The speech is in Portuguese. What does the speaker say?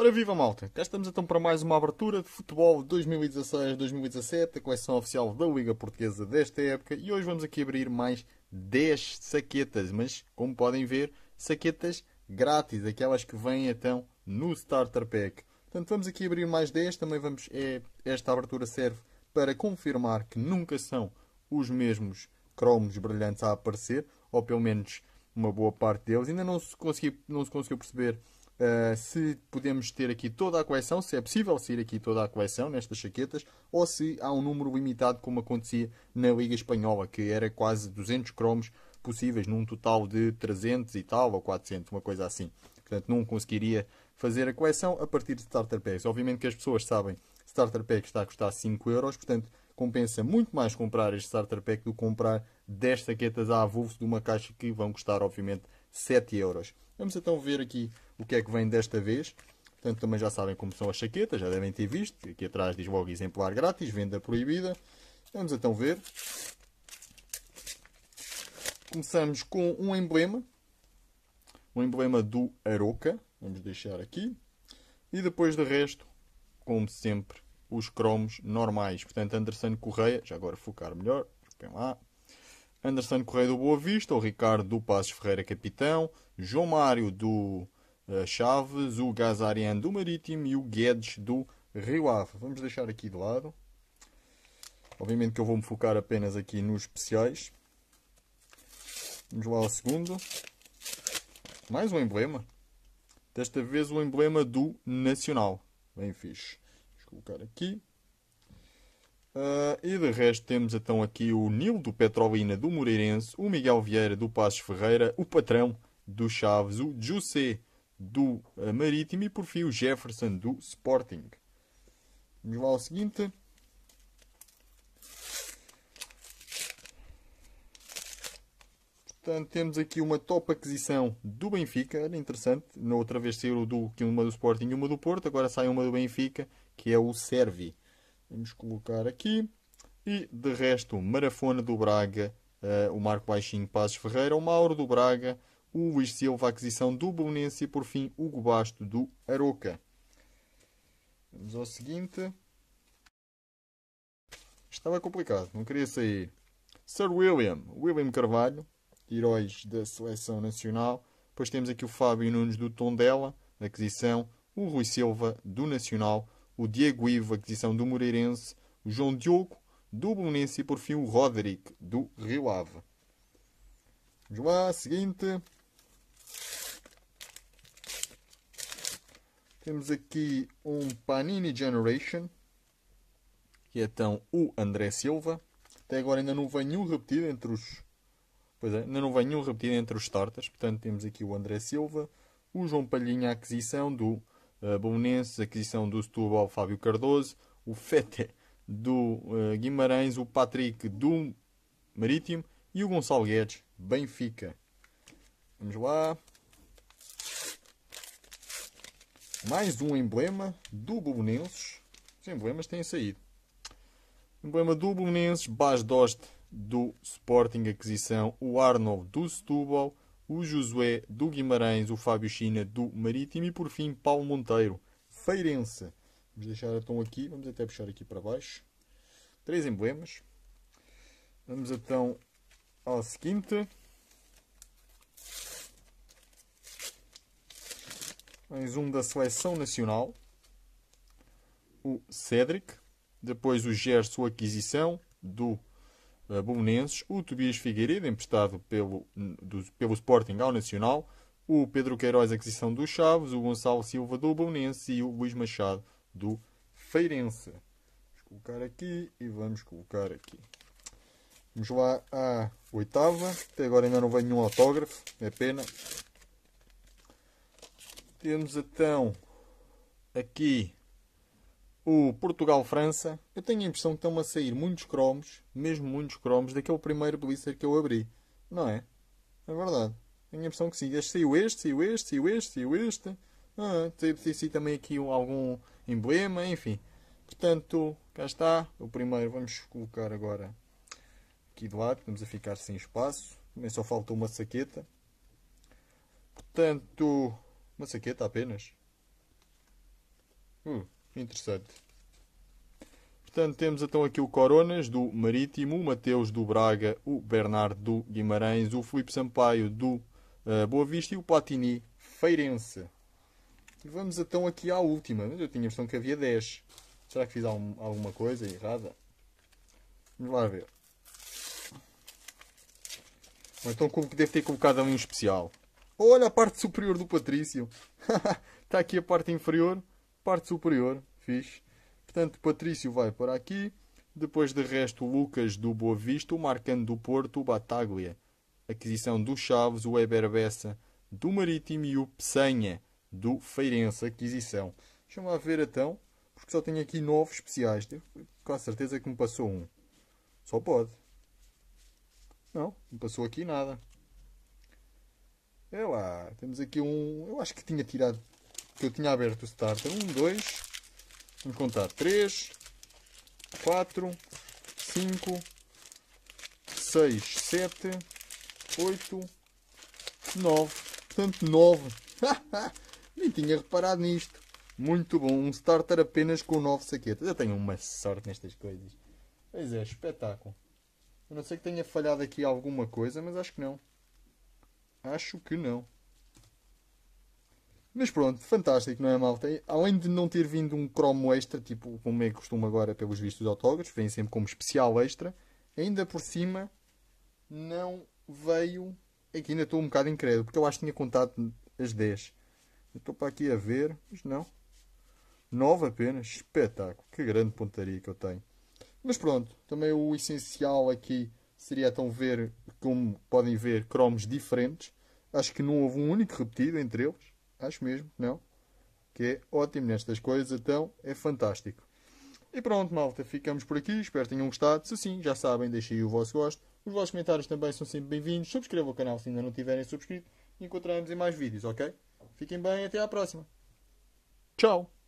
Ora viva malta, cá estamos então para mais uma abertura de futebol 2016-2017, a coleção oficial da Liga Portuguesa desta época e hoje vamos aqui abrir mais 10 saquetas, mas como podem ver, saquetas grátis, aquelas que vêm então no Starter Pack. Portanto vamos aqui abrir mais 10, também vamos, é, esta abertura serve para confirmar que nunca são os mesmos cromos brilhantes a aparecer, ou pelo menos uma boa parte deles, ainda não se conseguiu, não se conseguiu perceber eh, se podemos ter aqui toda a coleção, se é possível sair aqui toda a coleção nestas chaquetas, ou se há um número limitado, como acontecia na Liga Espanhola, que era quase 200 cromos possíveis, num total de 300 e tal, ou 400, uma coisa assim. Portanto, não conseguiria fazer a coleção a partir de starter packs. Obviamente que as pessoas sabem, que starter pack está a custar 5 euros, portanto, compensa muito mais comprar este starter pack do que comprar 10 jaquetas à avulso de uma caixa que vão custar, obviamente, 7 euros. Vamos então ver aqui o que é que vem desta vez. Portanto, também já sabem como são as chaquetas, já devem ter visto. Aqui atrás diz logo exemplar grátis, venda proibida. Vamos então ver. Começamos com um emblema. Um emblema do Aroca. Vamos deixar aqui. E depois de resto, como sempre, os cromos normais. Portanto, Anderson Correia, já agora focar melhor. lá, Anderson Correia do Boa Vista, o Ricardo do Passos Ferreira capitão, João Mário do uh, Chaves, o Gazarian do Marítimo e o Guedes do Rio Ave. Vamos deixar aqui de lado. Obviamente que eu vou me focar apenas aqui nos especiais. Vamos lá ao segundo. Mais um emblema. Desta vez o emblema do Nacional. Bem fixe. Vou colocar aqui. Uh, e de resto temos então aqui o Nildo Petrolina do Moreirense, o Miguel Vieira do Passos Ferreira, o Patrão do Chaves, o Jussé do ah, Marítimo e por fim o Jefferson do Sporting. Vamos lá ao seguinte. Portanto, temos aqui uma top aquisição do Benfica, era interessante. Na outra vez saiu do, uma do Sporting e uma do Porto, agora sai uma do Benfica, que é o Servi. Vamos colocar aqui. E de resto, Marafona do Braga, uh, o Marco Baixinho Passos Ferreira, o Mauro do Braga, o Luís Silva, a aquisição do Belenense e por fim Hugo Basto do Aroca. Vamos ao seguinte. Estava complicado, não queria sair. Sir William, William Carvalho, heróis da seleção nacional. Depois temos aqui o Fábio Nunes do Tondela, aquisição. O Rui Silva do Nacional o Diego Ivo, aquisição do Moreirense, o João Diogo, do Belenense e por fim o Roderick, do Rio Ave. Vamos lá, seguinte. Temos aqui um Panini Generation, que é então o André Silva. Até agora ainda não vem nenhum repetido entre os. Pois é, ainda não vem nenhum repetido entre os starters. Portanto, temos aqui o André Silva, o João Palhinha, aquisição do uh, eh, Bonense, aquisição do Setúbal, Fábio Cardoso, o Fete do eh, Guimarães, o Patrick do Marítimo e o Gonçalo Guedes, Benfica. Vamos lá. Mais um emblema do Bobonenses. Os emblemas têm saído. Emblema do Bobonenses, Bas Dost do Sporting Aquisição, o Arnold do Setúbal, o Josué do Guimarães, o Fábio China do Marítimo e por fim Paulo Monteiro, Feirense. Vamos deixar então aqui, vamos até puxar aqui para baixo. Três emblemas. Vamos então ao seguinte. Mais um da seleção nacional, o Cedric. Depois o Gerson Aquisição do Bolonenses, o Tobias Figueiredo, emprestado pelo, do, pelo Sporting ao Nacional, o Pedro Queiroz, aquisição dos Chaves, o Gonçalo Silva do Belenense e o Luís Machado do Feirense. Vamos colocar aqui e vamos colocar aqui. Vamos lá à oitava. Até agora ainda não veio nenhum autógrafo, é pena. Temos então aqui o Portugal-França, eu tenho a impressão que estão a sair muitos cromos, mesmo muitos cromos, daquele primeiro blister que eu abri. Não é? É verdade. Tenho a impressão que sim. Este saiu este, saiu este, saiu este, saiu este. Ah, saiu também aqui algum emblema, enfim. Portanto, cá está. O primeiro vamos colocar agora aqui de lado. vamos a ficar sem espaço. Também só falta uma saqueta. Portanto, uma saqueta apenas. Uh. Interessante. Portanto, temos então aqui o Coronas do Marítimo, o Mateus do Braga, o Bernardo do Guimarães, o Felipe Sampaio do uh, Boa Vista e o Platini Feirense. E vamos então aqui à última. Eu tinha a impressão que havia 10. Será que fiz alguma coisa errada? Vamos lá ver. então como que deve ter colocado ali um especial. Olha a parte superior do Patrício. Está aqui a parte inferior parte superior, fixe. Portanto, Patrício vai para aqui. Depois de resto, Lucas do Boa Vista, o Marcano do Porto, o Bataglia. Aquisição do Chaves, o Weber Bessa do Marítimo e o Peçanha do Feirense. Aquisição. Deixa-me ver então, porque só tenho aqui nove especiais. Com a certeza que me passou um. Só pode. Não, não passou aqui nada. É lá, temos aqui um. Eu acho que tinha tirado que eu tinha aberto o starter. 1, 2, vamos contar. 3, 4, 5, 6, 7, 8, 9. Portanto, 9. Nem tinha reparado nisto. Muito bom. Um starter apenas com 9 saquetas. Eu tenho uma sorte nestas coisas. Pois é, espetáculo. Eu não sei que tenha falhado aqui alguma coisa, mas acho que não. Acho que não. Mas pronto, fantástico, não é malta? Além de não ter vindo um cromo extra, tipo como é costume agora pelos vistos autógrafos, vem sempre como especial extra, ainda por cima não veio. Aqui é ainda estou um bocado incrédulo, porque eu acho que tinha contado as 10. Estou para aqui a ver, mas não. 9 apenas, espetáculo, que grande pontaria que eu tenho. Mas pronto, também o essencial aqui seria então ver, como podem ver, cromos diferentes. Acho que não houve um único repetido entre eles. Acho mesmo, não? Que é ótimo nestas coisas, então é fantástico. E pronto, malta, ficamos por aqui. Espero que tenham gostado. Se sim, já sabem, deixem aí o vosso gosto. Os vossos comentários também são sempre bem-vindos. Subscrevam o canal se ainda não tiverem subscrito. encontraremos em mais vídeos, ok? Fiquem bem e até à próxima. Tchau!